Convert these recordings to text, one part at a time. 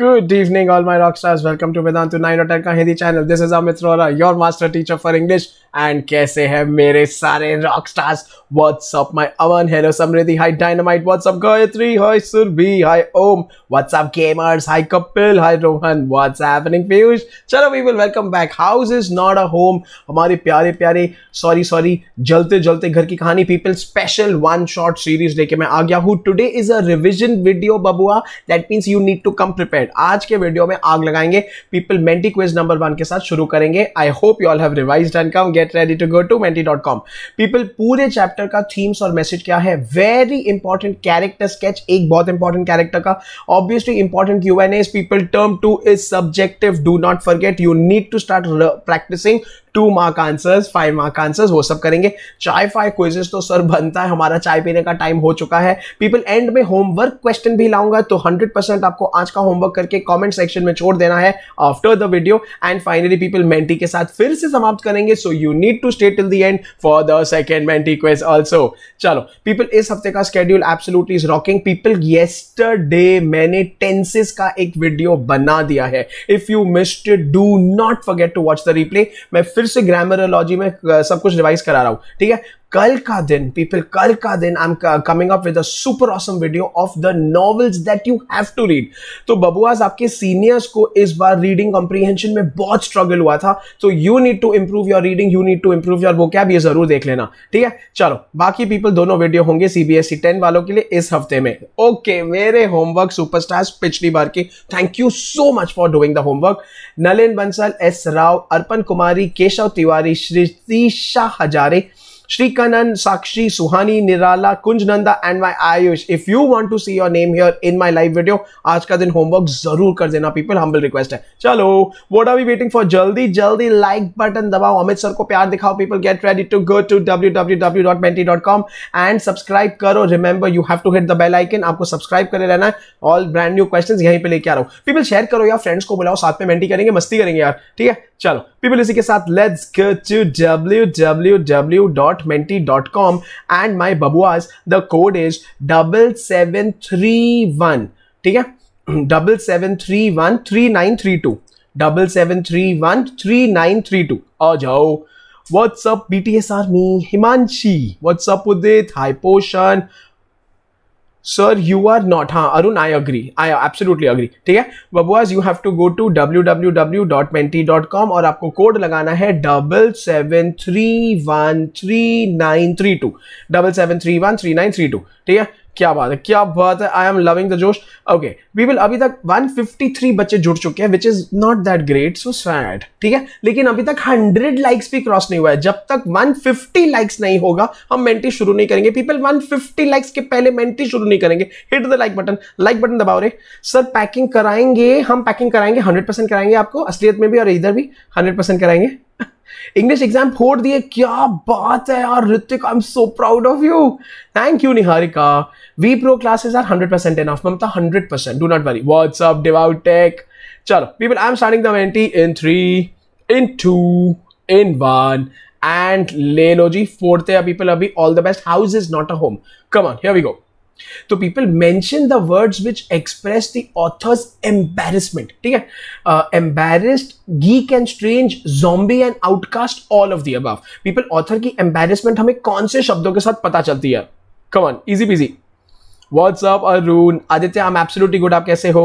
Good evening all my rock stars welcome to Vedantu nine ten का Hindi channel this is Amit Rora your master teacher for English and कैसे हैं मेरे सारे rock stars what's up Avan hello Samriddhi hi dynamite what's Gayatri hi Surabhi hi Om what's gamers hi Kapil hi Rohan what's Piyush चलो we will welcome back house is not a home हमारे प्यारे प्यारे sorry sorry जलते जलते घर की कहानी people special one short series लेके मैं आ गया हूं today is a revision video बबुआ that means you need to come prepare related आज के वीडियो में आग लगाएंगे people Menti quiz number one के साथ शुरू करेंगे I hope you all have revise and come get ready to go to Menti dot com people पूरे चैप्टर का थीम्स और मैसेज क्या है वेरी इंपॉर्टेंट कैरेक्टर स्केच एक बहुत इंपॉर्टेंट कैरेक्टर का obviously important you and as people term two is subjective do not forget you need to start practising two mark answers five mark answers वो सब करेंगे चाय five quizzes तो sir बनता है हमारा चाय पीने का टाइम हो चुका है पीपल एंड में होमवर्क क्वेश्चन भी लाऊंगा तो हंड्रेड परसेंट आपको आज का होमवर्क करके कॉमेंट सेक्शन में छोड़ देना है after the video and finally people Menti के साथ फिर से समाप्त करेंगे so you need to stay till the end for the second Menti quiz also चलो पीपल इस हफ्ते का schedule absolute is rocking people yesterday मैंने टेंसेस का एक वीडियो बना दिया है if you missed do not forget to watch the replay मैं फिर फिर से ग्रामरोलॉजी में सब कुछ रिवाइज करा रहा हूँ ठीक है कल का दिन पीपल कल का दिन I am coming up with a super awesome video of the novels that you have to read तो बबुआज आपके सीनियर्स को इस बार रीडिंग कॉम्प्रीहेंशन में बहुत स्ट्रगल हुआ था तो you need to improve your reading you need to improve your vocab ये जरूर देख लेना ठीक है चलो बाकी पीपल दोनों वीडियो होंगे सीबीएसई टेन e वालों के लिए इस हफ्ते में ओके okay, मेरे होमवर्क सुपरस्टार्स पिछली बार के thank you so much for doing the homework Nalin Bansal S Rao Arpan Kumari Keshav Tiwari Shriti Shah Hazare Sakshi Suhani Nirala Kunj Nanda and my Ayush if you want to see your name here in my live video आज का दिन होमवर्क जरूर कर देना पीपल हम्बल रिक्वेस्ट है चलो what are we waiting for जल्दी जल्दी लाइक बटन दबाओ अमित सर को प्यार दिखाओ people get ready to go to W W W dot dot com and subscribe करो remember you have to hit the bell icon आपको सब्सक्राइब करे रहना है ऑल ब्रांड न्यू क्वेश्चन यहीं पर लेके आ रहा हूँ पीपल शेयर करो यार फ्रेंड्स को बुलाओ साथ में मेंटी करेंगे मस्ती करेंगे यार ठीक है चलो पीपल इसी के साथ let's go to www.menti.com and my बबुआज the code is double seven three one ठीक है double seven three one three nine three two double seven three one three nine three two आ जाओ What's up, BTS Army? Himanshi. What's up with Hi, sir you are not हाँ Arun I agree I absolutely agree ठीक है बबुआज you have to go to W W W dot menti dot com और आपको code लगाना है double seven three one three nine three two double seven three one three nine three two ठीक है क्या बात है क्या बात है आई एम लविंग द जोश ओके पीपल अभी तक 153 बच्चे जुड़ चुके हैं which is not that great so sad ठीक है लेकिन अभी तक 100 लाइक्स भी क्रॉस नहीं हुआ है जब तक 150 लाइक्स नहीं होगा हम मेंटी शुरू नहीं करेंगे पीपल 150 लाइक्स के पहले मेंटी शुरू नहीं करेंगे hit the like button like button दबाओ रे सर पैकिंग कराएंगे हम पैकिंग कराएंगे हंड्रेड कराएंगे आपको असलियत में भी और इधर भी हंड्रेड कराएंगे इंग्लिश एग्जाम फोड़ दिए क्या बात है यार Hrithik I am so proud of you thank you Niharika we pro classes are 100% percent enough of Mamta hundred percent do not worry what's up डिवाउट टेक चलो people I am starting the anti in three in two in one and ले लो जी fourth है people अभी all the best house is not a home come on here we go तो people mention the words which expresses the author's embarrassment ठीक है embarrassed geek and strange zombie and outcast all of the people author की embarrassment हमें कौन से शब्दों के साथ पता चलती है come on easy busy what's up Arun Aditya I'm absolutely good आप कैसे हो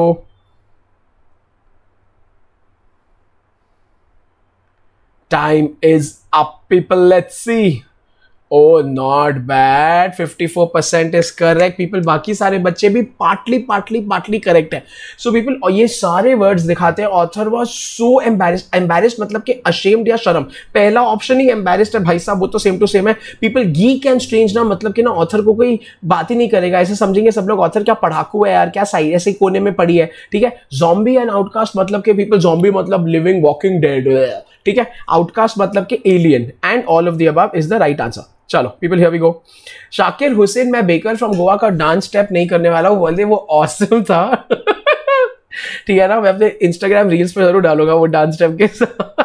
time is up people let's see oh not bad 54 percent is correct people बाकी सारे बच्चे भी पार्टली पार्टली पार्टली करेक्ट है सो so, पीपल ये सारे वर्ड्स दिखाते हैं author was so embarrass embarrass मतलब कि अशेम्ड या शर्म पहला ऑप्शन ही एम्बेरस्ड है भाई साहब वो तो सेम टू सेम है पीपल गी कैन स्ट्रेंज ना मतलब कि ना ऑथर को कोई बात ही नहीं करेगा ऐसे समझेंगे सब लोग ऑथर क्या पढ़ाकू है यार क्या साइड ऐसे कोने में पड़ी है ठीक है जॉम्बी एंड आउटकास्ट मतलब कि पीपल जॉम्बी मतलब लिविंग वॉकिंग डेड ठीक है आउटकास्ट मतलब कि alien and all of the above is the right answer चलो people here we go Shakir Hussain मैं बेकर फ्रॉम गोवा का डांस स्टेप नहीं करने वाला हूँ बोलते वो ऑसम था ठीक है ना मैं अपने इंस्टाग्राम रील्स पर जरूर डालूंगा वो डांस स्टेप के साथ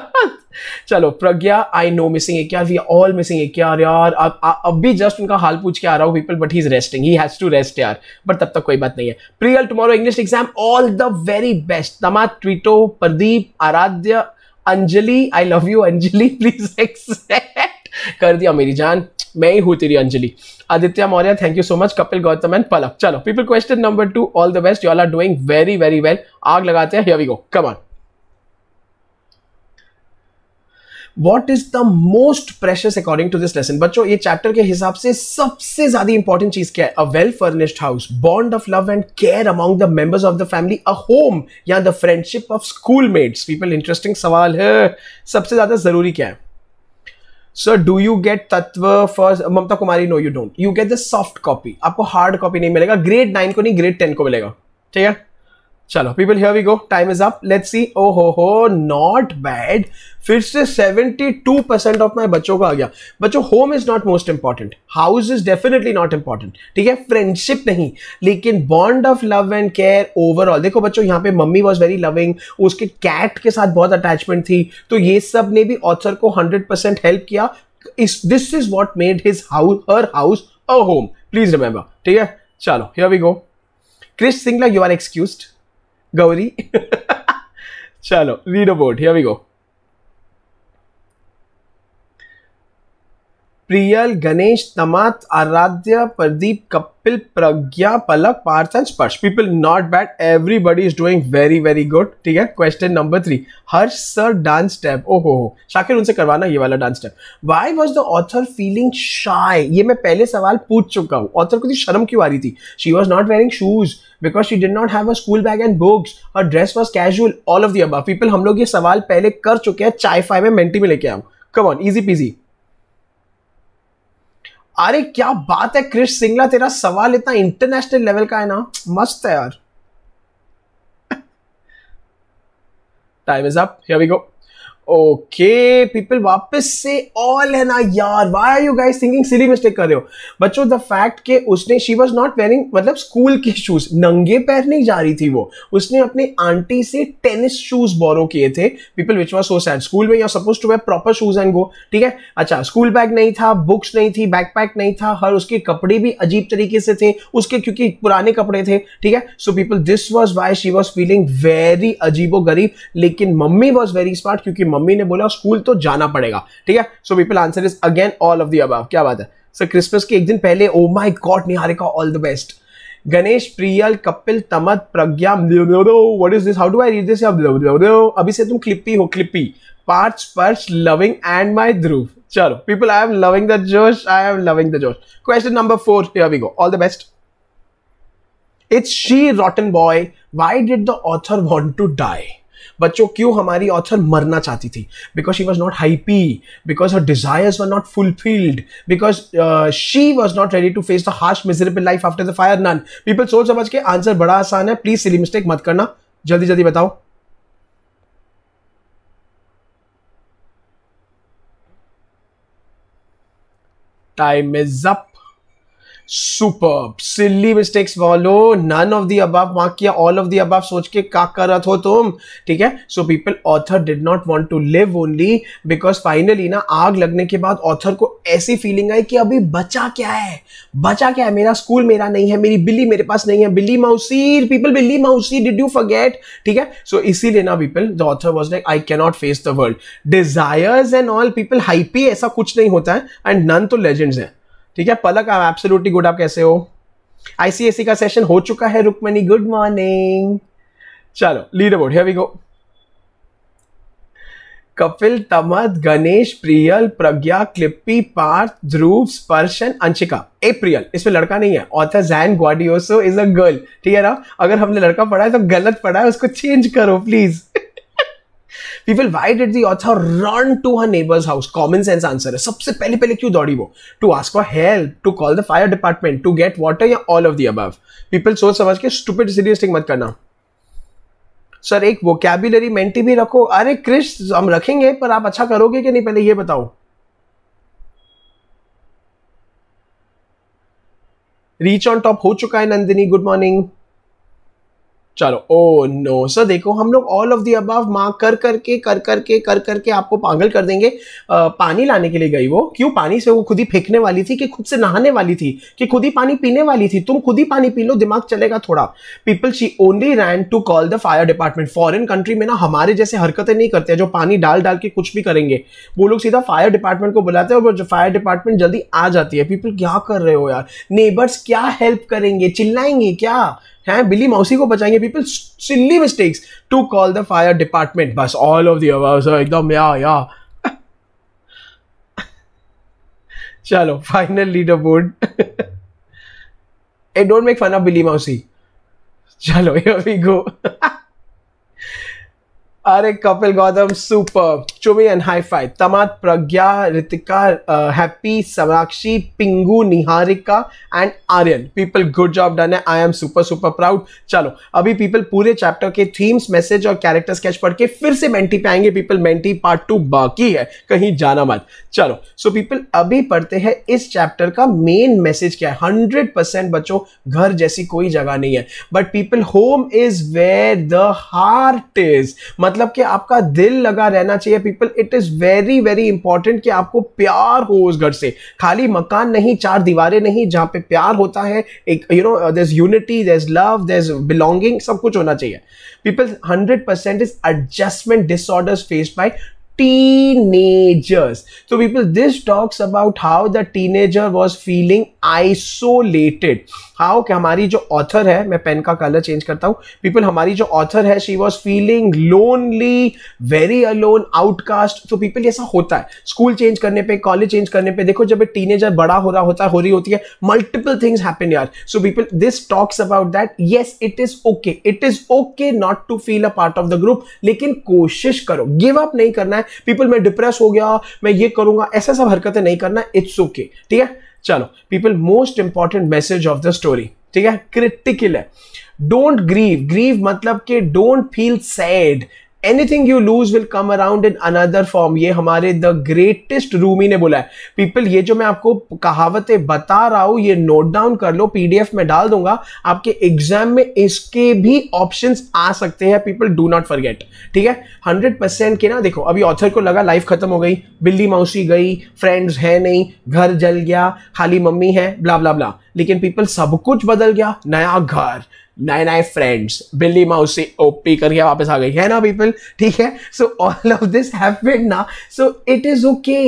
चलो प्रज्ञा आई नो मिसिंग एक यार वी ऑल मिसिंग एक यार यार अब अब भी जस्ट उनका हाल पूछ के आ रहा हूँ people but he is resting he has to rest यार बट तब तक कोई बात नहीं है Priyal tomorrow English exam all the very best तमा ट्वीटो Pradeep Aradhya Anjali I love you Anjali please accept कर दिया मेरी जान मैं ही हूँ तेरी Anjali Aditya Maurya thank you so much Kapil Gautam and Palak चलो people question number two all the best you are doing very very well आग लगाते हैं here we go come on what is the most precious according to this lesson बच्चों ये chapter के हिसाब से सबसे ज्यादा इंपॉर्टेंट चीज क्या है a well furnished house bond of love and care among the members of the family a home या the friendship of school mates people interesting सवाल है सबसे ज्यादा जरूरी क्या है सर डू यू गेट तत्व for Mamta Kumari no you don't you get the soft copy आपको हार्ड कॉपी नहीं मिलेगा ग्रेड नाइन को नहीं ग्रेड टेन को मिलेगा ठीक है चलो people here we go time is up let's see oh हो हो नॉट बैड फिर से 72 परसेंट ऑफ माय बच्चों का आ गया बच्चों home is not most important house is definitely not important ठीक है फ्रेंडशिप नहीं लेकिन bond of love and care overall देखो बच्चों यहाँ पे मम्मी वॉज वेरी लविंग उसके कैट के साथ बहुत अटैचमेंट थी तो ये सब ने भी ऑथर को हंड्रेड परसेंट हेल्प किया इस this is what made his house her house a home please remember ठीक है चलो here we go Krish Singla you are excused Gauri चलो read about here we go Priyal Ganesh Tamat Aradhya Pradeep Kapil Pragya Palak Parth and Sparsh people not bad everybody is doing very very good ठीक है question number three Harsh sir dance step oh हो शाकिर उनसे करवाना ये वाला dance step why was the author feeling shy ये मैं पहले सवाल पूछ चुका हूँ ऑथर को तो शर्म क्यों आ रही थी she was not wearing shoes because she did not have a school bag and books और dress was casual all of the above people हम लोग ये सवाल पहले कर चुके हैं चाय फाई में मेंटी में लेके आऊ कम ऑन ईजी पीजी अरे क्या बात है क्रिश सिंगला तेरा सवाल इतना इंटरनेशनल लेवल का है ना मस्त है यार time is up here we go okay people वापस से ऑल है ना यार why are you guys thinking silly mistake कर रहे हो बच्चों द फैक्ट के उसने शी वॉज नॉट वेयरिंग मतलब स्कूल के शूज नंगे पैर नहीं जा रही थी वो उसने अपने आंटी से टेनिस शूज बोरो किए थे people which was so sad school में you suppose to wear proper shoes and go ठीक है अच्छा स्कूल बैग नहीं था बुक्स नहीं थी बैकपैक नहीं था हर उसके कपड़े भी अजीब तरीके से थे उसके क्योंकि पुराने कपड़े थे ठीक है so people this was why she was feeling very अजीबो गरीब लेकिन मम्मी वॉज वेरी स्मार्ट क्योंकि मम्मी मम्मी ने बोला स्कूल तो जाना पड़ेगा ठीक है so people answer is again all of the above क्या बात है सर क्रिसमस के एक दिन पहले oh my god Niharika all the best Ganesh Priyal Kapil Tamat Pragya what is this how do I read this अभी से तुम क्लिपी हो क्लिपी पार्च पर्च लविंग एंड माई ध्रुव चलो people I am loving the जोश आई एम लविंग द जोश question number four here we go all the best it's she rotten boy why did the author want to die बच्चों क्यों हमारी author मरना चाहती थी because she was not happy because her desires were not fulfilled because she was not ready to face the harsh miserable life after the fire none people सोच समझ के answer बड़ा आसान है प्लीज सिली मिस्टेक मत करना जल्दी जल्दी बताओ time is up super silly mistakes वॉलो none of the above mark किया ऑल ऑफ दी अबाव सोच के का कर रहा हो तुम ठीक है so people author did not want to live only because finally ना आग लगने के बाद ऑथर को ऐसी फीलिंग आई कि अभी बचा क्या है बचा क्या है मेरा स्कूल मेरा नहीं है मेरी बिल्ली मेरे पास नहीं है बिल्ली माउसी पीपल बिल्ली माउसी डिड यू फॉरगेट ठीक है सो so, इसीलिए ना people the author was like I cannot face the world desires and all people happy ऐसा कुछ नहीं होता है एंड नन तो लेजेंड्स हैं ठीक है Palak I am absolutely good आप कैसे हो आईसीएसई का सेशन हो चुका है रुक्मणी गुड मॉर्निंग चलो leader board here we go Kapil Tamat Ganesh Priyal Pragya Clippy Parth Dhruv Sparshan Anshika A Priyal इसमें लड़का नहीं है ऑथर जैन ग्वाडियोसो इज अ गर्ल ठीक है ना अगर हमने लड़का पढ़ा है तो गलत पढ़ा है उसको चेंज करो please people why did the author run to her neighbours house common sense answer है सबसे पहले पहले क्यों दौड़ी वो to ask for help to call the fire department to get water या all of the above people सोच समझ के स्टूपिड सीरियस थिंग मत करना सर एक वोकेबुलरी मेंटी भी रखो अरे क्रिश हम रखेंगे पर आप अच्छा करोगे कि नहीं पहले ये बताओ रीच ऑन टॉप हो चुका है नंदिनी गुड मॉर्निंग चलो ओ नो सर देखो हम लोग ऑल ऑफ दी अब मार्क कर करके कर करके कर करके आपको पागल कर देंगे आ, पानी लाने के लिए गई वो क्यों पानी से वो खुद ही फेंकने वाली थी कि खुद से नहाने वाली थी कि खुद ही पानी पीने वाली थी तुम खुद ही पानी पी लो दिमाग चलेगा थोड़ा people she only ran to call the fire department foreign country में ना हमारे जैसे हरकतें नहीं करते जो पानी डाल डाल के कुछ भी करेंगे वो लोग सीधा फायर डिपार्टमेंट को बुलाते हैं और फायर डिपार्टमेंट जल्दी आ जाती है पीपल क्या कर रहे हो यार नेबर्स क्या हेल्प करेंगे चिल्लाएंगे क्या हैं बिली माउसी को बचाएंगे people silly mistakes to call the fire department बस ऑल ऑफ दी एकदम या या चलो फाइनल लीडर बोर्ड ए डोंट मेक फन ऑफ बिली माउसी चलो हियर वी गो अरे Kapil Gautam super chubby and high five Tamat Pragya Ritika happy Samikshi Pingu Niharika and Aryan people good job done है I am super super proud चलो अभी पीपल पूरे चैप्टर के थीम्स मैसेज और कैरेक्टर स्केच पढ़ के फिर से मेंटी पे आएंगे पीपल मेंटी पार्ट टू बाकी है कहीं जाना मत चलो सो so पीपल अभी पढ़ते हैं इस चैप्टर का मेन मैसेज क्या है हंड्रेड परसेंट बच्चों घर जैसी कोई जगह नहीं है but people home is where the heart is मतलब कि आपका दिल लगा रहना चाहिए people it is very very important कि आपको प्यार हो उस घर से खाली मकान नहीं चार दीवारें नहीं जहां पे प्यार होता है एक you know there unity there love there belonging सब कुछ होना चाहिए people hundred percent is adjustment disorders faced by teenagers. So, people, this talks about how the teenager was feeling isolated. How कि हमारी जो ऑथर है मैं पेन का कलर चेंज करता हूँ पीपल हमारी जो ऑथर है she was feeling lonely very alone outcast तो पीपल ऐसा होता है स्कूल चेंज करने पे कॉलेज चेंज करने पे देखो जब टीनेजर बड़ा हो रहा होता है हो रही होती है मल्टीपल थिंग्स हैपन यार so people this talks about that yes it is okay it is okay not to feel a part of the group लेकिन कोशिश करो गिव अप नहीं करना है पीपल मैं डिप्रेस हो गया मैं ये करूंगा ऐसा सब हरकतें नहीं करना इट्स ओके okay, ठीक है चलो people most important message of the story ठीक है क्रिटिकल है डोंट ग्रीव ग्रीव मतलब कि don't feel sad anything you lose will come around in another form ये हमारे द ग्रेटेस्ट रूमी ने बोला है पीपल ये जो मैं आपको कहावतें बता रहा हूं ये नोट डाउन कर लो पीडीएफ में डाल दूंगा आपके एग्जाम में इसके भी ऑप्शन आ सकते हैं पीपल डू नॉट फॉरगेट ठीक है हंड्रेड परसेंट के ना देखो अभी ऑथर को लगा लाइफ खत्म हो गई बिल्ली मौसी गई फ्रेंड्स है नहीं घर जल गया खाली मम्मी है ब्ला ब्ला ब्ला लेकिन पीपल सब कुछ बदल गया नया घर नए नए फ्रेंड्स बिल्ली माउसी ओपी करके वापस आ गई है ना पीपल ठीक है so all of this happened ना so it is okay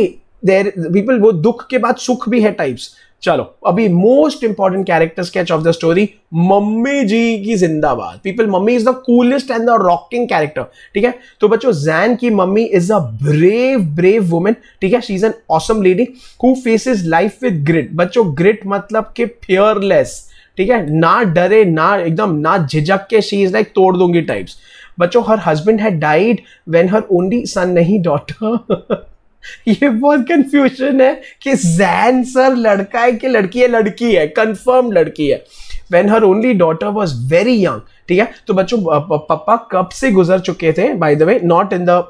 there people वो दुख के बाद सुख भी है टाइप्स चलो अभी most important character sketch of the story mummy ji की जिंदाबाद people mummy is the coolest and the rocking character ठीक है तो बच्चों जैन की mummy is a brave brave women ठीक है she is an awesome lady who faces life with grit बच्चों ग्रिट मतलब के फेयरलेस ठीक है ना डरे ना एकदम ना झिझक के शी इज लाइक तोड़ दूंगी टाइप्स बच्चों her husband had died when her only son नहीं डॉटर ये बहुत कंफ्यूजन है कि जैन सर लड़का है कि लड़की है लड़की है कंफर्म लड़की है when her only daughter was very young ठीक है तो बच्चों पापा कब से गुजर चुके थे by the way not in the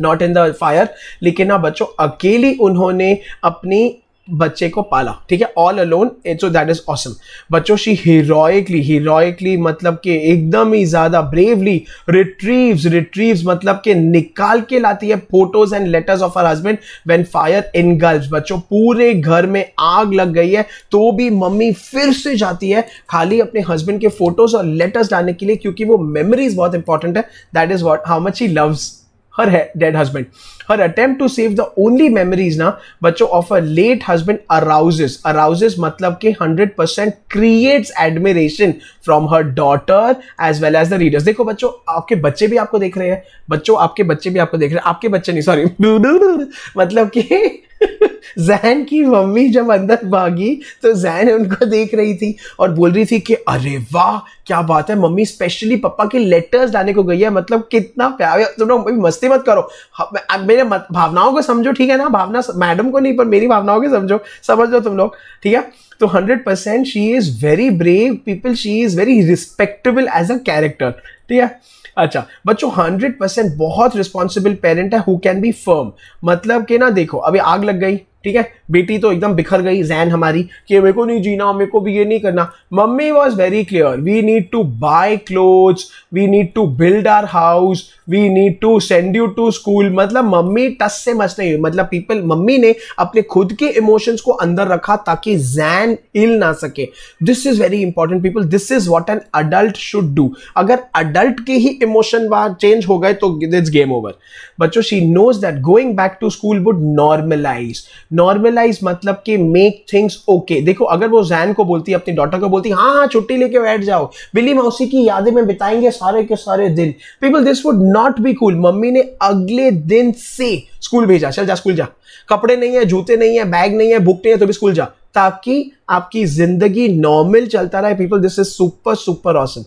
not in the fire लेकिन ना बच्चों अकेली उन्होंने अपनी बच्चे को पाला ठीक है all alone so that is awesome बच्चों शी हीरोइकली हीरोइकली मतलब कि एकदम ही ज्यादा ब्रेवली रिट्रीव्स रिट्रीव्स मतलब कि निकाल के लाती है photos and letters of her husband when fire in girls बच्चों पूरे घर में आग लग गई है तो भी मम्मी फिर से जाती है खाली अपने हस्बैंड के फोटोज और लेटर्स डालने के लिए क्योंकि वो मेमोरीज बहुत इंपॉर्टेंट है that is what how much he loves her dead husband her attempt to save the only memories ना बच्चों of a late husband arouses arouses मतलब के 100% percent creates admiration from her daughter as well as the readers देखो बच्चों आपके बच्चे भी आपको देख रहे हैं बच्चों आपके बच्चे भी आपको देख रहे हैं आपके बच्चे नहीं सॉरी मतलब कि जहन की मम्मी जब अंदर भागी तो जहन उनको देख रही थी और बोल रही थी कि अरे वाह क्या बात है मम्मी स्पेशली पापा के लेटर्स लाने को गई है मतलब कितना प्यार है तुम तो लोग मस्ती मत करो हाँ, मेरे मत, भावनाओं को समझो ठीक है ना भावना मैडम को नहीं पर मेरी भावनाओं को समझो समझ लो तुम लोग ठीक है तो hundred percent she is very brave people she is very respectable as a character ठीक है अच्छा बच्चों हंड्रेड परसेंट बहुत रिस्पॉन्सिबल पेरेंट है हु कैन बी फर्म मतलब कि ना देखो अभी आग लग गई ठीक है बेटी तो एकदम बिखर गई जैन हमारी कि मेरे को नहीं जीना मेरे को भी ये नहीं करना mummy was very clear we need to buy cloth we need to build our house we need to send you to school मतलब मम्मी टस से मच नहीं हुई मतलब पीपल मम्मी ने अपने खुद के इमोशंस को अंदर रखा ताकि जैन इल ना सके this is very important people this is what an adult should do अगर अडल्ट के ही इमोशन बार चेंज हो गए तो दिट्स गेम ओवर बच्चों she knows that going back to school would normalize normalize मतलब कि मेक थिंग्स ओके देखो अगर वो जैन को बोलती है अपनी डॉटर को बोलती हाँ हाँ छुट्टी लेके बैठ जाओ बिल्ली मौसी की यादें में बिताएंगे सारे के सारे दिन people this would not be cool mummy ने अगले दिन से स्कूल भेजा चल जा स्कूल जा कपड़े नहीं है जूते नहीं है बैग नहीं है बुक नहीं है तो भी स्कूल जा ताकि आपकी जिंदगी नॉर्मल चलता रहे people this is super super awesome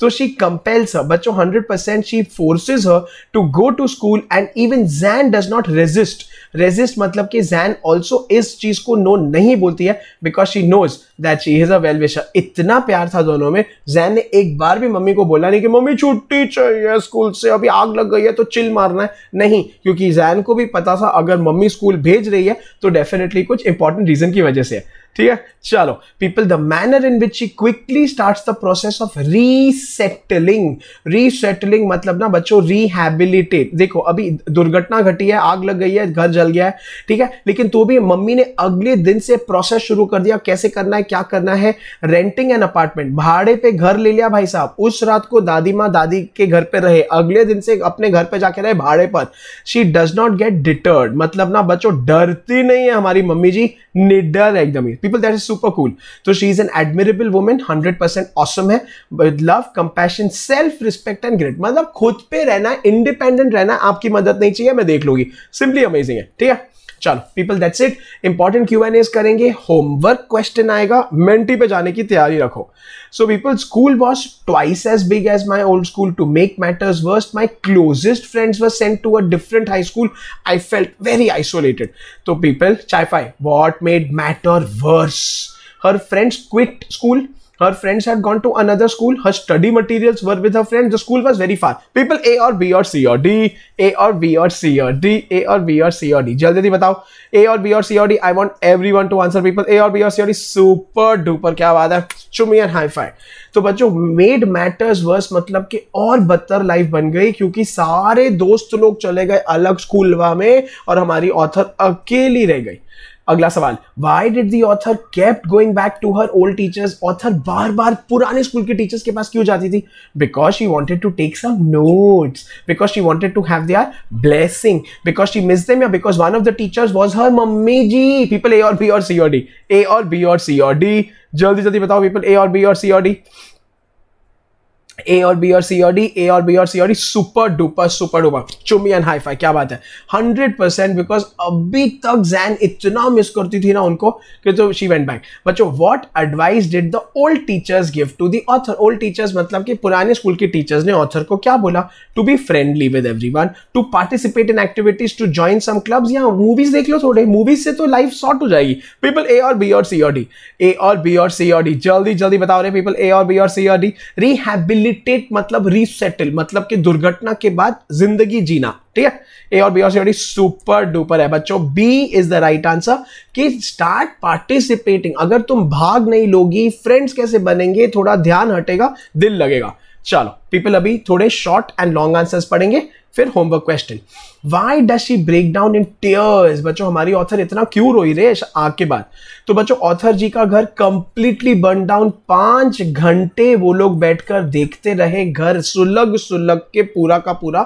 so she compels her बच्चों hundred percent she forces her to go to school and even Jane does not resist resist मतलब कि जैन ऑल्सो इस चीज को नो नहीं बोलती है because she knows that she is a well wisher इतना प्यार था दोनों में जैन ने एक बार भी मम्मी को बोला नहीं कि मम्मी छुट्टी चाहिए स्कूल से अभी आग लग गई है तो चिल मारना है नहीं क्योंकि जैन को भी पता था अगर मम्मी स्कूल भेज रही है तो डेफिनेटली कुछ इंपॉर्टेंट रीजन की वजह से है ठीक है चलो people the manner in which he quickly start the process of resettling resettling मतलब ना बच्चों रिहेबिलिटेट देखो अभी दुर्घटना घटी है आग लग गई है घर जल गया है ठीक है लेकिन तो भी मम्मी ने अगले दिन से प्रोसेस शुरू कर दिया कैसे करना है क्या करना है रेंटिंग एन अपार्टमेंट भाड़े पे घर ले लिया भाई साहब उस रात को दादी माँ दादी के घर पे रहे अगले दिन से अपने घर पे जाके रहे भाड़े पर she does not get deterred मतलब ना बच्चों डरती नहीं है हमारी मम्मी जी निडर एकदम ही people that is super cool तो she is an admirable women hundred percent awesome है with love compassion self respect and great मतलब खुद पे रहना इंडिपेंडेंट रहना आपकी मदद नहीं चाहिए मैं देख लूंगी सिंपली अमेजिंग है ठीक है चलो people that's it important Q N S करेंगे होमवर्क क्वेश्चन आएगा मेंटी पे जाने की तैयारी रखो so people school was twice as big as my old school to make matters worst my closest friends were sent to a different high school I felt very isolated तो people चाई फाई what made matter worse worse. Her friends quit school. Her friends had gone to another school. Her study materials were with her friends. The school was very far. People A or B or C or D. A or B or C or D. A or B or C or D. जल्दी बताओ. A or B or C or D. I want everyone to answer people. A or B or C or D. Super duper क्या बात है. Show me a high five. तो बच्चों made matters worse मतलब कि और बदतर life बन गई क्योंकि सारे दोस्त लोग चले गए अलग स्कूलवा में और हमारी author अकेली रह गई अगला सवाल why did the author kept going back to her old teachers author बार बार पुराने स्कूल के टीचर्स के पास क्यों जाती थी because she wanted to take some notes because she wanted to have their blessing because she miss them या because one of the teachers was her mummy ji people A और बी और C और D A और B और सी or D जल्दी जल्दी बताओ people A और बी और सी और डी ए और बी और सी और डी ए और बी और सी और D super duper super duper चुमी एंड हाई फाई क्या बात है हंड्रेड परसेंट बिकॉज अभी तक जैन इतना मिस करती थी ना उनको कि तो शी वेंट बैक बच्चों what advice did the old teachers give to the author old teachers मतलब कि पुराने स्कूल के टीचर्स ने ऑथर को क्या बोला to be friendly with every to participate in activities to join some clubs या मूवीज देख लो थोड़े मूवीज से तो लाइफ शॉर्ट हो जाएगी पीपल ए और बी और सी और डी ए और बी और सी और डी जल्दी जल्दी बता रहे पीपल ए और बी और सी और डी रिहेबिलिट रिहेबिलिटेट मतलब रीसेटल मतलब कि दुर्घटना के बाद जिंदगी जीना ठीक है ए और बी और सी सुपर डुपर है बच्चों B is the right answer कि स्टार्ट पार्टिसिपेटिंग अगर तुम भाग नहीं लोगी फ्रेंड्स कैसे बनेंगे थोड़ा ध्यान हटेगा दिल लगेगा चलो पीपल अभी थोड़े शॉर्ट एंड लॉन्ग आंसर्स पढ़ेंगे फिर homework question why does she break down in tears बच्चों हमारी ऑथर इतना क्यों रोई रे आग के बाद तो बच्चों ऑथर जी का घर कंप्लीटली बर्न डाउन पांच घंटे वो लोग बैठकर देखते रहे घर सुलग सुलग के पूरा का पूरा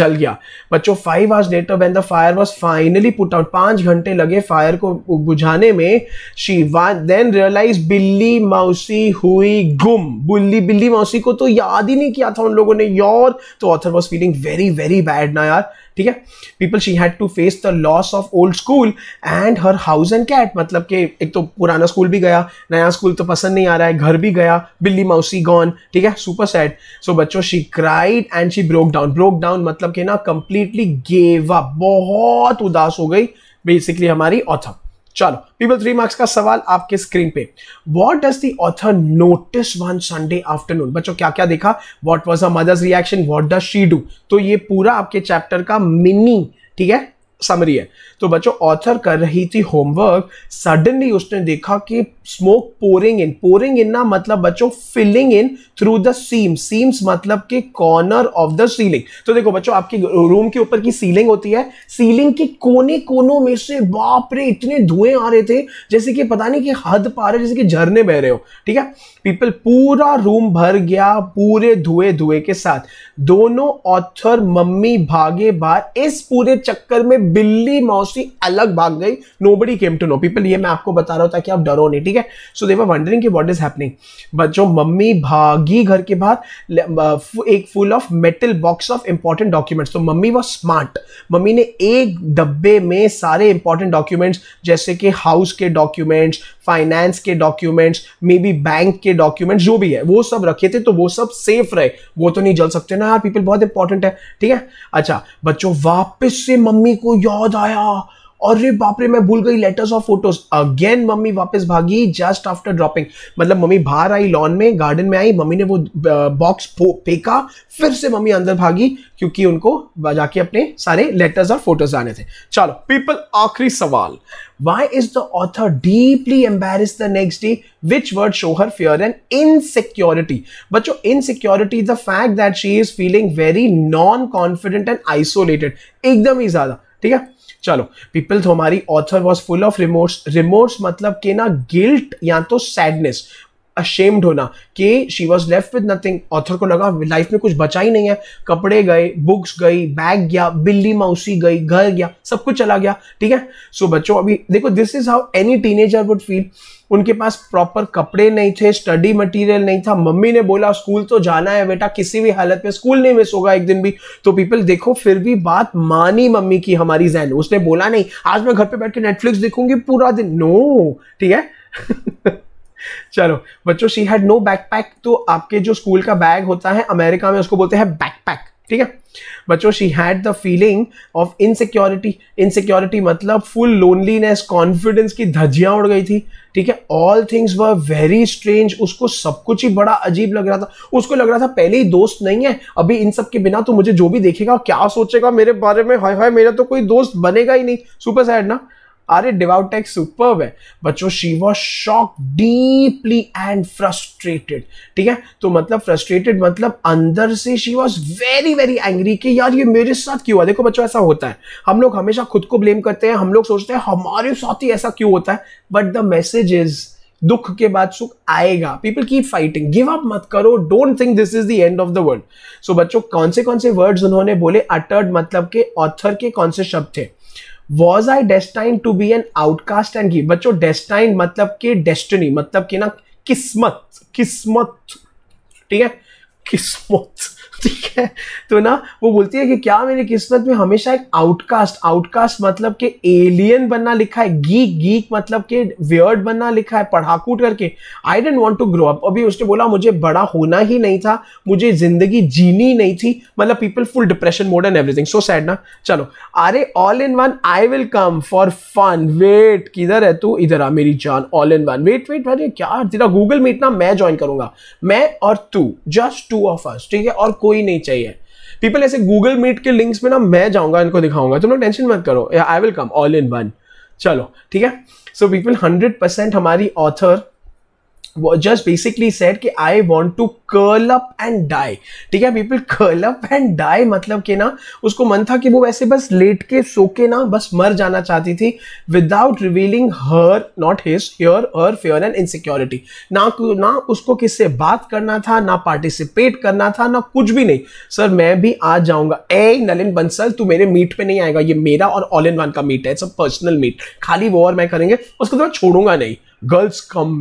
जल गया बच्चों five hours later when the fire was finally put out पांच घंटे लगे फायर को बुझाने में शी देन रियलाइज बिल्ली माउसी हुई गुम बुल्ली बिल्ली माउसी को तो याद ही नहीं किया था उन लोगों ने योर तो author was feeling very very very bad ना यार ठीक है people she had to face the loss of old school and her house and cat मतलब कि एक तो पुराना स्कूल भी गया नया स्कूल तो पसंद नहीं आ रहा है घर भी गया बिल्ली माउसी गॉन ठीक है सुपर सैड सो बच्चों she cried and she broke down broke down मतलब कि ना कंप्लीटली गेवा बहुत उदास हो गई बेसिकली हमारी ऑथम चलो पीपल थ्री मार्क्स का सवाल आपके स्क्रीन पे what does the author notice one Sunday afternoon बच्चों क्या क्या देखा what was a mother's reaction what does she do तो ये पूरा आपके चैप्टर का मिनी ठीक है समरी है तो बच्चों ऑथर कर रही थी होमवर्क सडनली उसने देखा कि smoke pouring in pouring in ना मतलब बच्चों filling in through the seam seams मतलब के कॉर्नर ऑफ द सीलिंग तो देखो बच्चों आपके रूम के ऊपर की सीलिंग होती है सीलिंग के कोने कोनों में से बाप रे इतने धुएं आ रहे थे जैसे कि पता नहीं कि हद पा रहे जैसे कि झरने बह रहे हो ठीक है पीपल पूरा रूम भर गया पूरे धुएं धुएं के साथ दोनों ऑथर मम्मी भागे बाहर इस पूरे चक्कर में बिल्ली मौसी अलग भाग गई nobody came to know people ये मैं आपको बता रहा हूं ताकि आप डरो नहीं ठीक है ठीक है सो दे वर वंडरिंग कि व्हाट इज हैपनिंग बच्चों मम्मी भागी घर के बाहर एक full of metal box of important documents तो मम्मी वॉज स्मार्ट मम्मी ने एक डब्बे में सारे इंपॉर्टेंट डॉक्यूमेंट्स जैसे कि हाउस के डॉक्यूमेंट्स फाइनेंस के डॉक्यूमेंट्स मे बी बैंक के डॉक्यूमेंट्स जो भी है वो सब रखे थे तो वो सब सेफ रहे वो तो नहीं जल सकते ना यार पीपल बहुत इंपॉर्टेंट है ठीक है अच्छा बच्चों वापस से मम्मी को याद आया और रे बाप रे मैं भूल गई लेटर्स और फोटोज अगेन मम्मी वापस भागी जस्ट आफ्टर ड्रॉपिंग मतलब मम्मी बाहर आई लॉन में गार्डन में आई मम्मी ने वो बॉक्स फेंका फिर से मम्मी अंदर भागी क्योंकि उनको जाके अपने सारे लेटर्स और फोटोज आने थे चलो पीपल आखिरी सवाल why is the author deeply embarrassed the next day which word show her fear and insecurity बच्चों insecurity the fact that she is feeling very non confident and isolated एकदम ही ज्यादा ठीक है चलो पीपल्स हमारी author was full of remorse remorse मतलब के ना गिल्ट या तो सैडनेस अशेम्ड होना कि she was left with nothing author को लगा लाइफ में कुछ बचा ही नहीं है कपड़े गए बुक्स गई बैग गया बिल्ली माउसी गई घर गया सब कुछ चला गया ठीक है सो so, बच्चों अभी देखो this is how any teenager would feel उनके पास प्रॉपर कपड़े नहीं थे स्टडी मटेरियल नहीं था मम्मी ने बोला स्कूल तो जाना है बेटा किसी भी हालत में स्कूल नहीं मिस होगा एक दिन भी तो पीपल देखो फिर भी बात मानी मम्मी की हमारी जहन उसने बोला नहीं आज मैं घर पे बैठ के नेटफ्लिक्स देखूंगी पूरा दिन नो ठीक है चलो बच्चों शी हैड नो बैकपैक तो आपके जो स्कूल का बैग होता है अमेरिका में उसको बोलते हैं बैकपैक ठीक है बच्चों she had the feeling of insecurity insecurity मतलब फुल लोनलीनेस कॉन्फिडेंस की धज्जियां उड़ गई थी ठीक है all things were very strange उसको सब कुछ ही बड़ा अजीब लग रहा था उसको लग रहा था पहले ही दोस्त नहीं है अभी इन सब के बिना तो मुझे जो भी देखेगा क्या सोचेगा मेरे बारे में हाय हाय मेरा तो कोई दोस्त बनेगा ही नहीं सुपर सैड ना अरे डिवाउट टेक सुपर है बच्चों she was shock deeply and frustrated ठीक है तो मतलब फ्रस्ट्रेटेड मतलब अंदर से she was very very angry कि यार ये मेरे साथ क्यों हुआ देखो बच्चों ऐसा होता है हम लोग हमेशा खुद को ब्लेम करते हैं हम लोग सोचते हैं हमारे साथ ही ऐसा क्यों होता है बट द मैसेज इज दुख के बाद सुख आएगा people keep fighting give up मत करो don't think this is the end of the world so बच्चों कौन से कौन से वर्ड्स उन्होंने बोले अटर्ड मतलब के ऑथर के कौन से शब्द थे was I destine to be an outcast and give बच्चों डेस्टाइन मतलब कि डेस्टनी मतलब कि ना किस्मत किस्मत ठीक है किस्मत ठीक है तो ना वो बोलती है कि क्या मेरी किस्मत में हमेशा एक आउटकास्ट आउटकास्ट मतलब के एलियन बनना लिखा है गीक गीक मतलब के वियर्ड बनना लिखा है पढ़ाकू करके I didn't want to grow up अभी उसने बोला मुझे बड़ा होना ही नहीं था मुझे जिंदगी जीनी नहीं थी मतलब people full depression mode and everything so sad ना चलो अरे all in one I will come for fun wait किधर है तू इधर आ मेरी जान all in one wait wait अरे क्या तेरा गूगल मीट ना मैं ज्वाइन करूंगा मैं और तू जस्ट टू ऑफ अस ठीक है और कोई नहीं चाहिए पीपल ऐसे गूगल मीट के लिंक्स में ना मैं जाऊंगा इनको दिखाऊंगा तुम लोग टेंशन मत करो I will come all in one चलो ठीक है सो पीपल हंड्रेड परसेंट हमारी ऑथर just basically said कि I want to curl up and die ठीक है people curl up and die मतलब कि ना उसको मन था कि वो वैसे बस लेट के सो के ना बस मर जाना चाहती थी without revealing her not his here her fair and insecurity ना ना उसको किससे बात करना था ना पार्टिसिपेट करना था ना कुछ भी नहीं सर मैं भी आ जाऊंगा ए नलिन बंसल तू मेरे मीट पे नहीं आएगा ये मेरा और ऑल इन वन का मीट है इट्स पर्सनल मीट खाली वो और मैं करेंगे उसको तो मैं छोड़ूंगा नहीं गर्ल्स कम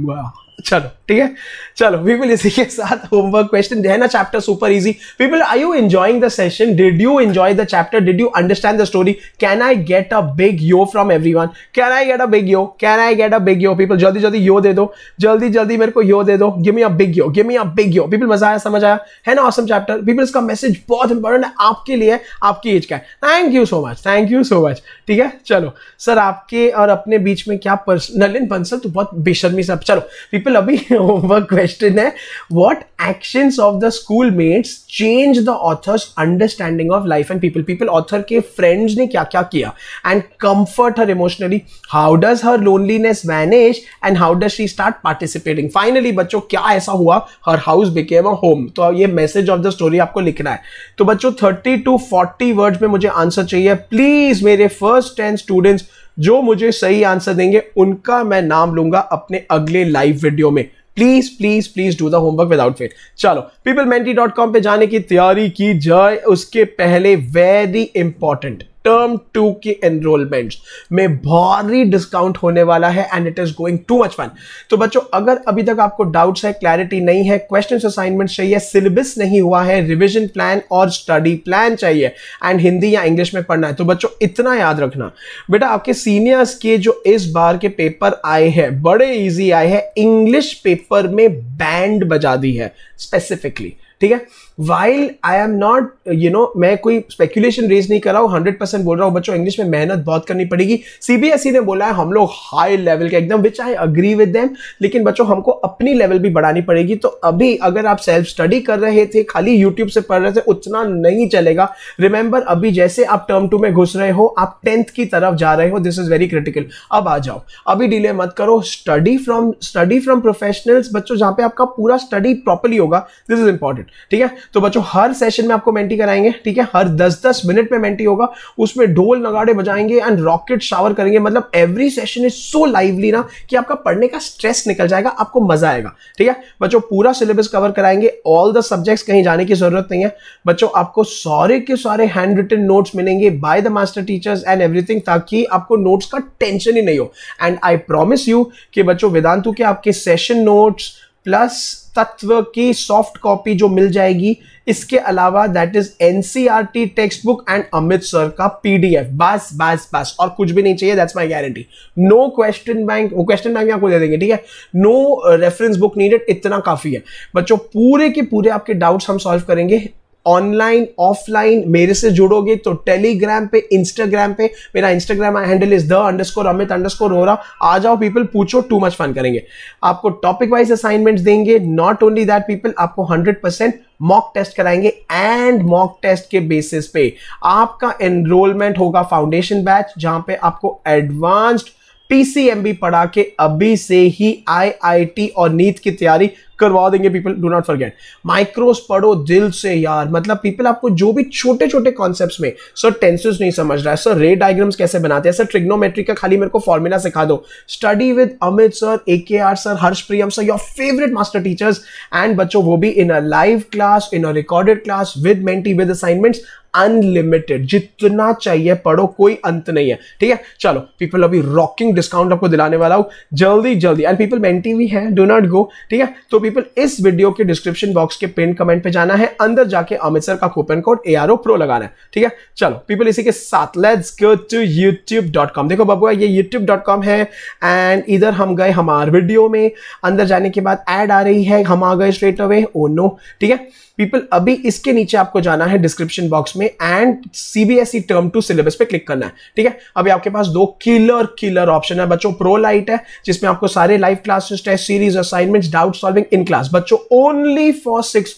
चलो ठीक है चलो पीपल इसी के साथ होमवर्क क्वेश्चन है ना chapter super easy people are you enjoying the session did you enjoy the chapter did you understand the story can I get a big yo from everyone can I get a big yo can I get a big yo people जल्दी जल्दी यो दे दो जल्दी जल्दी मेरे को yo दे दो give me a big yo give me a big yo people मजा आया समझ आया है ना ऑसम चैप्टर पीपल इसका मैसेज बहुत इंपॉर्टेंट है आपके लिए आपकी एज का है thank you so much thank you so much ठीक है चलो सर आपके और अपने बीच में क्या पर्सनल इन पंसल तो बहुत बेशर्मी सब चलो पीपल पीपल अभी होमवर्क क्वेश्चन है what actions of the school mates change the author's understanding of life and people people author के फ्रेंड्स ने क्या क्या किया and comfort her emotionally how does her loneliness manage and how does she start participating finally बच्चों क्या ऐसा हुआ her house became a home तो ये मैसेज ऑफ द स्टोरी आपको लिखना है तो बच्चों थर्टी टू फोर्टी वर्ड्स में मुझे आंसर चाहिए प्लीज मेरे फर्स्ट टेन स्टूडेंट्स जो मुझे सही आंसर देंगे उनका मैं नाम लूंगा अपने अगले लाइव वीडियो में please please please do the homework without fail चलो पीपल मेंटी डॉट कॉम पर जाने की तैयारी की जाए उसके पहले वेरी इंपॉर्टेंट टर्म टू की एनरोलमेंट में भारी डिस्काउंट होने वाला है and it is going to much fun तो बच्चों अगर अभी तक आपको डाउट्स है क्लैरिटी नहीं है क्वेश्चन असाइनमेंट चाहिए सिलेबस नहीं हुआ है रिविजन प्लान और स्टडी प्लान चाहिए एंड हिंदी या इंग्लिश में पढ़ना है तो बच्चों इतना याद रखना बेटा आपके सीनियर्स के जो इस बार के पेपर आए हैं बड़े ईजी आए हैं इंग्लिश पेपर में बैंड बजा दी है स्पेसिफिकली ठीक है while I am not you know मैं कोई स्पेकुलेशन रेज नहीं कर रहा हूँ हंड्रेड परसेंट बोल रहा हूँ बच्चों इंग्लिश में मेहनत बहुत करनी पड़ेगी सीबीएसई e ने बोला है हम लोग हाई लेवल के एकदम which I agree with them लेकिन बच्चों हमको अपनी लेवल भी बढ़ानी पड़ेगी तो अभी अगर आप सेल्फ स्टडी कर रहे थे खाली यूट्यूब से पढ़ रहे थे उतना नहीं चलेगा रिमेंबर अभी जैसे आप टर्म टू में घुस रहे हो आप टेंथ की तरफ जा रहे हो दिस इज वेरी क्रिटिकल अब आ जाओ अभी डिले मत करो study from study from professionals बच्चों जहाँ पे आपका पूरा स्टडी प्रॉपरली होगा दिस इज इंपॉर्टेंट ठीक है तो बच्चों हर सेशन में आपको मेंटी कराएंगे ठीक है हर दस दस मिनट में मेंटी होगा उसमें ढोल नगाड़े बजाएंगे एंड रॉकेट शावर करेंगे मतलब every session is so lively ना कि आपका पढ़ने का स्ट्रेस निकल जाएगा आपको मजा आएगा ठीक है बच्चों पूरा सिलेबस कवर कराएंगे ऑल द सब्जेक्ट्स कहीं जाने की जरूरत नहीं है बच्चों आपको सारे के सारे हैंड रिटन नोट्स मिलेंगे by the master teachers and everything ताकि आपको नोट्स का टेंशन ही नहीं हो एंड आई प्रॉमिस यू कि बच्चों वेदांतु के आपके सेशन नोट्स प्लस तत्व की सॉफ्ट कॉपी जो मिल जाएगी इसके अलावा that is NCERT text book and Amit sir का पीडीएफ बस बस बस और कुछ भी नहीं चाहिए that's my guarantee no question bank वो क्वेश्चन बैंक आपको दे देंगे ठीक है नो रेफरेंस बुक नीडेड इतना काफी है बच्चों पूरे के पूरे आपके डाउट्स हम सॉल्व करेंगे ऑनलाइन ऑफलाइन मेरे से जुड़ोगे तो टेलीग्राम पे इंस्टाग्राम पे मेरा Instagram handle is the underscore Amit underscore हो रहा आ जाओ पीपल पूछो टू मच फन करेंगे आपको टॉपिक वाइज असाइनमेंट देंगे नॉट ओनली दैट पीपल आपको हंड्रेड परसेंट मॉक टेस्ट कराएंगे एंड मॉक टेस्ट के बेसिस पे आपका एनरोलमेंट होगा फाउंडेशन बैच जहां पे आपको एडवांस्ड पीसीएमबी पढ़ा के अभी से ही आईआईटी और नीट की तैयारी करवा देंगे पीपल डू नॉट फॉरगेट माइक्रोस पढ़ो दिल से यार मतलब पीपल आपको जो भी छोटे छोटे कॉन्सेप्ट में सर टेंसेस नहीं समझ रहा है सर रे डायग्राम्स कैसे बनाते हैं सर ट्रिग्नोमेट्री का खाली मेरे को फॉर्मूला सिखा दो study with Amit sir A K R sir Harsh Priyam sir your favourite master teachers and बच्चों वो भी in a live class in a recorded class with Menti with assignments unlimited जितना चाहिए पढ़ो कोई अंत नहीं है ठीक है चलो पीपल अभी रॉकिंग डिस्काउंट आपको दिलाने वाला हूँ जल्दी जल्दी एंड पीपल मेंटी भी है डो नॉट गो ठीक है तो पीपल इस वीडियो के डिस्क्रिप्शन बॉक्स के पिन कमेंट पे जाना है अंदर जाके अमित सर का coupon code A R O pro लगाना है ठीक है चलो पीपल इसी के साथ let's go to YouTube dot com देखो बाबू ये यूट्यूब डॉट कॉम है एंड इधर हम गए हमारे वीडियो में अंदर जाने के बाद एड आ रही है हम आ गए स्ट्रेट अवे ओ नो ठीक है पीपल अभी इसके नीचे आपको जाना है डिस्क्रिप्शन बॉक्स में करनी and CBSE term two syllabus पे क्लिक करना है ठीक है अभी आपके पास दो किलर किलर ऑप्शन है बच्चों प्रो लाइट है जिसमें आपको सारे live classes test series assignments doubt solving in class बच्चों only for six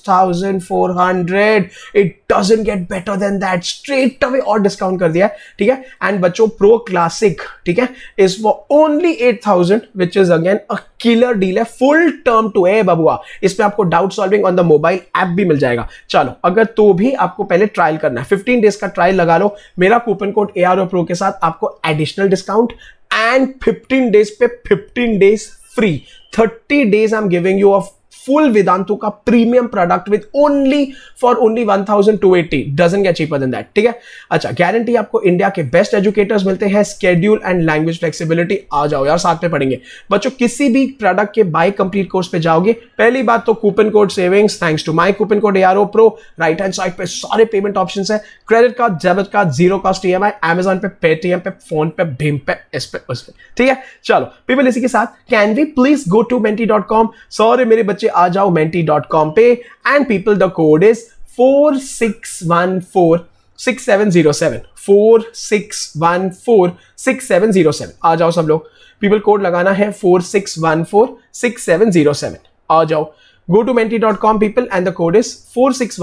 it doesn't get better than that straight away और डिस्काउंट कर दिया ठीक है एंड बच्चों प्रो क्लासिक ठीक है is for only eight thousand which is again a killer deal है फुल टर्म टू ए बबुआ इसमें आपको doubt solving on the mobile app भी मिल जाएगा चलो अगर तो भी आपको पहले ट्रायल कर करना है फिफ्टीन डेज का ट्रायल लगा लो मेरा coupon code A R pro के साथ आपको additional discount and fifteen days पे fifteen days free thirty days I am giving you off full Vedantu का premium product with only for only one thousand two 1280 doesn't get cheaper than that ठीक है अच्छा guarantee आपको India के best educators मिलते हैं schedule and language flexibility आ जाओ यार साथ में पढ़ेंगे बच्चों किसी भी प्रोडक्ट के बाय कंप्लीट कोर्स पे जाओगे पहली बात तो coupon code savings thanks to my coupon code ARO pro right hand side पे सारे पेमेंट ऑप्शन है credit card debit card zero cost E M I Amazon pay Paytm pay PhonePe भीम पे इस पे उस पे ठीक है चलो पीपल इसी के साथ can we please go to Menti dot com sorry मेरे बच्चे आ जाओ मेंटी डॉट कॉम पे and people the code is four six one four six seven zero seven four six one four six seven zero seven आ जाओ सब लोग people code लगाना है four six one four six seven zero seven आ जाओ go to Menti dot com people and the code is four four six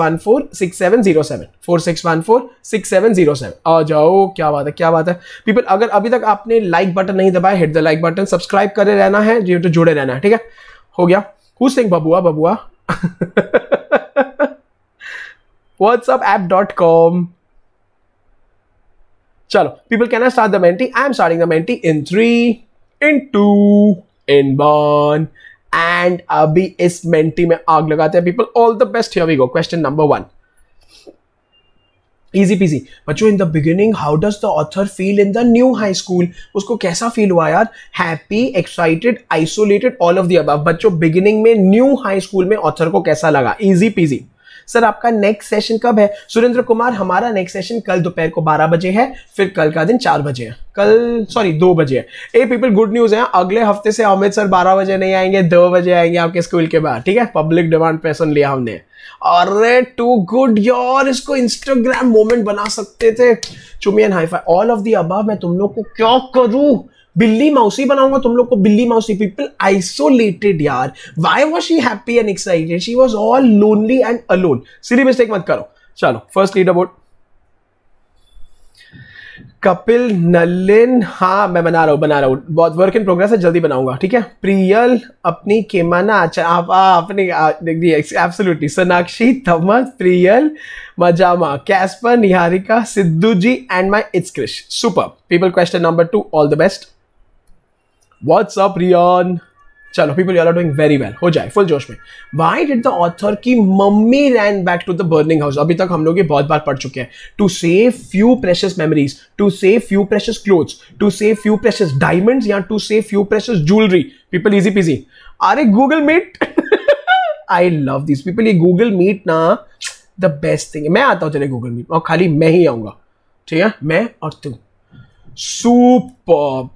six one seven zero seven four six one four six seven zero seven आ जाओ क्या बात है क्या बात है पीपल अगर अभी तक आपने लाइक बटन नहीं दबाया hit the like button subscribe करे रहना है जो तो जुड़े रहना है ठीक है हो गया Who's saying babua, babua? What's up, app.com? Chalo, people, can I start the menti? I'm starting the menti in three, in two, in one. And abhi is menti mein aag lagate hai, people. All the best. Here we go. Question number one. Easy peasy बच्चों in the beginning how does the author feel in the new high school उसको कैसा feel हुआ यार happy excited isolated all of the अब बच्चों beginning में new high school में author को कैसा लगा इजी पीजी सर आपका नेक्स्ट सेशन कब है सुरेंद्र कुमार हमारा नेक्स्ट सेशन कल दोपहर को 12 बजे है फिर कल का दिन 4 बजे है कल सॉरी 2 बजे है ए पीपल गुड न्यूज़ है अगले हफ्ते से अमित सर 12 बजे नहीं आएंगे 2 बजे आएंगे आपके स्कूल के बाहर ठीक है पब्लिक डिमांड पे सुन लिया हमने अरे टू गुड योर इसको इंस्टाग्राम मोमेंट बना सकते थे चुमियन and high five all of the above मैं तुम लोग को क्यों करूं बिल्ली माउसी बनाऊंगा तुम लोग को बिल्ली माउसी पीपल आइसोलेटेड यार why was she happy and excited she was all lonely and alone silly mistake मत करो चलो first lead about Kapil Nalin हाँ मैं बना रहा हूँ बना रहा हूँ बहुत वर्क इन प्रोग्रेस है जल्दी बनाऊंगा ठीक है प्रियल अपनी केमाना अच्छा आप आपने देख दी एब्सोल्युटली सोनाक्षी तमस प्रियल मजामा Casper Niharika Sidhu ji and my it's Krish super people question number two all the best what's up Ryan चलो people you are doing very well हो जाए फुल जोश में वाई डिड द ऑथर की mummy ran back to the burning house अभी तक हम लोग ये बहुत बार पढ़ चुके हैं to save few precious memories to save few precious clothes to save few precious diamonds या to save few precious jewellery people easy peasy अरे Google Meet I love this people ये गूगल मीट ना the best thing मैं आता हूँ तेरे Google meet और खाली मैं ही आऊंगा ठीक है मैं और तू super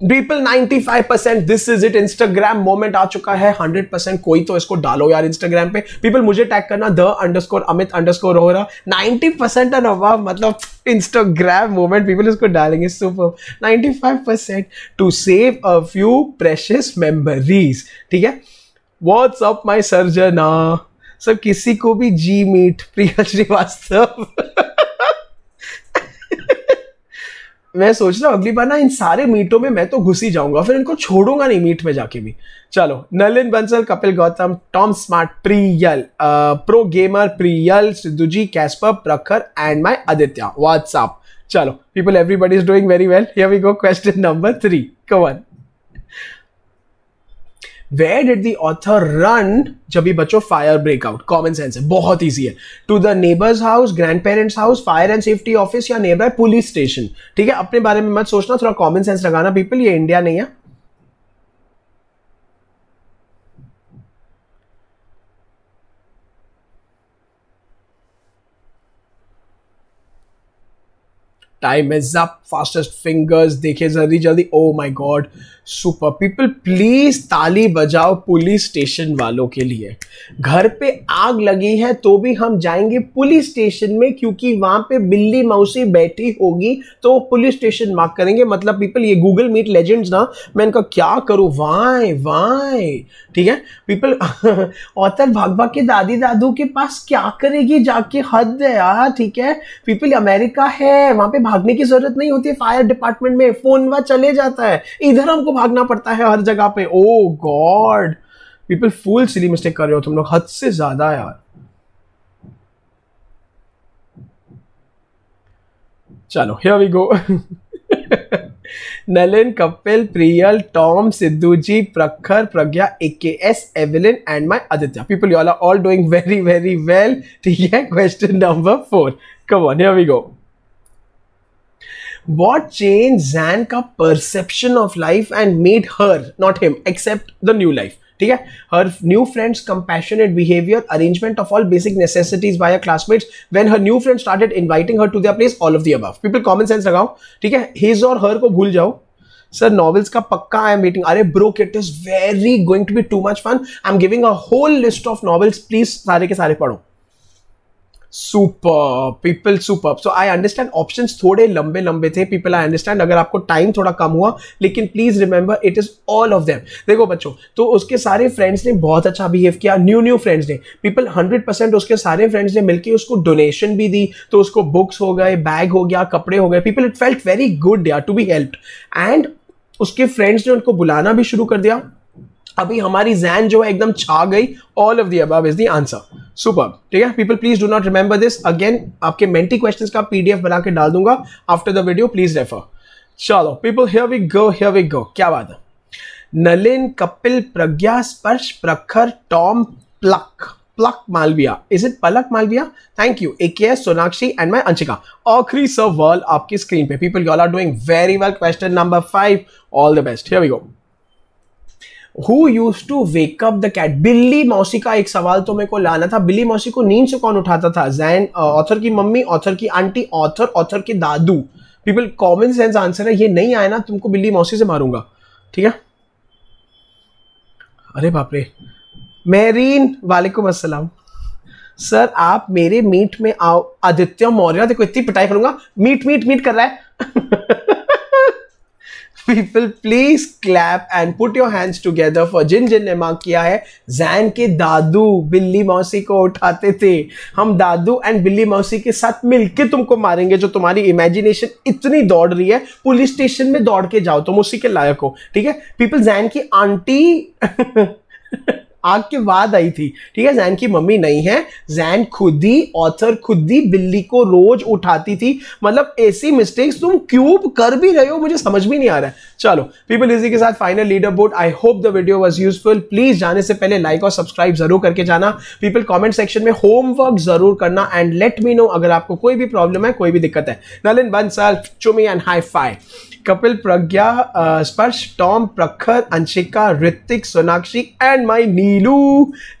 people 95 percent this is it Instagram moment आ चुका है 100 परसेंट कोई तो इसको डालो यार इंस्टाग्राम पे पीपल मुझे टैग करना द अंडरस्कोर अमित अंडरस्कोर हो रहा नाइनटी परसेंट एंड मतलब इंस्टाग्राम मोमेंट पीपल इसको डालेंगे super 95 percent to save a few precious memories ठीक है what's up my Sarjana sir किसी को भी जी मीट प्रिया श्रीवास्तव मैं सोच रहा हूँ अगली बार ना इन सारे मीटों में मैं तो घुस ही जाऊंगा फिर इनको छोड़ूंगा नहीं मीट में जाके भी चलो Nalin Bansal Kapil Gautam Tom smart Priyal pro gamer Priyal Sidhuji Casper Prakhar and my Aditya what's up चलो people everybody is doing very well here we go question number three कवन where did the author run जब भी बच्चों फायर ब्रेकआउट कॉमन सेंस है बहुत ईजी है to the neighbours house grand parents house fire and safety office या neighbour police station ठीक है अपने बारे में मत सोचना थोड़ा कॉमन सेंस लगाना पीपल ये इंडिया नहीं है time is up fastest fingers देखे जल्दी जल्दी O my God super people please ताली बजाओ पुलिस स्टेशन वालों के लिए घर पे आग लगी है तो भी हम जाएंगे पुलिस स्टेशन में क्योंकि वहां पे बिल्ली माउसी बैठी होगी तो पुलिस स्टेशन मार्क करेंगे मतलब पीपल ये गूगल मीट लेजेंड्स ना मैं इनका क्या करूं वाय वाय ठीक है पीपल औतर भाग भाग के दादी दादू के पास क्या करेगी जाके हद है यार ठीक है पीपल अमेरिका है वहां पे भागने की जरूरत नहीं होती फायर डिपार्टमेंट में फोन व चले जाता है इधर हमको भागना पड़ता है हर जगह पे O God people full silly mistake कर रहे हो तुम लोग हद से ज्यादा यार चलो here we go Nalin Kapil Priyal Tom Sidhu ji Prakhar Pragya A K S Evelyn and my Aditya people you are all doing very very well ठीक है question number four come on here we go what change Jane का perception of life and made her not him accept the new life? ठीक है her new friends compassionate behaviour arrangement of all basic necessities by classmates when her new friend started inviting her to their place all of the above people common sense लगाओ ठीक है his और हर को भूल जाओ sir novels का पक्का I am waiting अरे bro it is very going to be too much fun I am giving a whole list of novels please सारे के सारे पढ़ो super people super so I understand option थोड़े लंबे लंबे थे पीपल आई अंडरस्टैंड अगर आपको टाइम थोड़ा कम हुआ लेकिन please remember it is all of them देखो बच्चों तो उसके सारे फ्रेंड्स ने बहुत अच्छा बिहेव किया न्यू न्यू फ्रेंड्स ने पीपल हंड्रेड परसेंट उसके सारे फ्रेंड्स ने मिलकर उसको डोनेशन भी दी तो उसको बुक्स हो गए बैग हो गया कपड़े हो गए people it felt very good यार टू बी हेल्प एंड उसके फ्रेंड्स ने उनको बुलाना भी शुरू कर दिया अभी हमारी जैन जो है एकदम छा गई all of the above is the answer super ठीक है people please do not remember this again आपके मेंटी क्वेश्चन का पीडीएफ बना के डाल दूंगा after the video please refer चलो people here we go here we go क्या बात है Nalin Kapil Pragya Sparsh Prakhar Tom Palak Palak Malviya is it Palak Malviya thank you A K S Sonakshi and my Anshika आखिरी सवाल आपकी स्क्रीन पे people you are doing very well question number five all the best here we go who use to wake up the cat बिल्ली मौसी का एक सवाल तो मेरे को लाना था बिल्ली मौसी को नींद से कौन उठाता था जैन ऑथर uh, की मम्मी ऑथर की आंटी ऑथर ऑथर के दादू पीपल कॉमन सेंस आंसर है ये नहीं आया ना तुमको बिल्ली मौसी से मारूंगा ठीक है अरे बापरे मेरीन वालेकुम असलम सर आप मेरे मीट में आओ आदित्य मौर्य देखो इतनी पिटाई करूंगा मीट मीट मीट कर रहा है people please clap and put your hands together for जिन जिन ने मांग किया है जैन के दादू बिल्ली मौसी को उठाते थे हम दादू एंड बिल्ली मौसी के साथ मिलके तुमको मारेंगे जो तुम्हारी इमेजिनेशन इतनी दौड़ रही है पुलिस स्टेशन में दौड़ के जाओ तुम उसी के लायक हो ठीक है पीपल जैन की आंटी आग के बाद आई थी ठीक है जैन की मम्मी नहीं है जैन खुद ही ऑथर खुद ही बिल्ली को रोज उठाती थी मतलब ऐसी मिस्टेक्स तुम क्यूब कर भी रहे हो मुझे समझ भी नहीं आ रहा है चलो पीपल इजी के साथ final leader board I hope the video was useful please जाने से पहले लाइक और सब्सक्राइब जरूर करके जाना पीपल कॉमेंट सेक्शन में होमवर्क जरूर करना एंड लेट मी नो अगर आपको कोई भी प्रॉब्लम है कोई भी दिक्कत है नलिन बंसल चुमी and high fi Kapil Pragya Sparsh Tom Prakhar Anshika Hrithik Sonakshi and my नी नीलू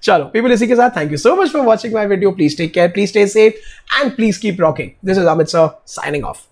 चलो पीपल इसी के साथ thank you so much for watching my video please take care please stay safe and please keep rocking this is Amit sir signing of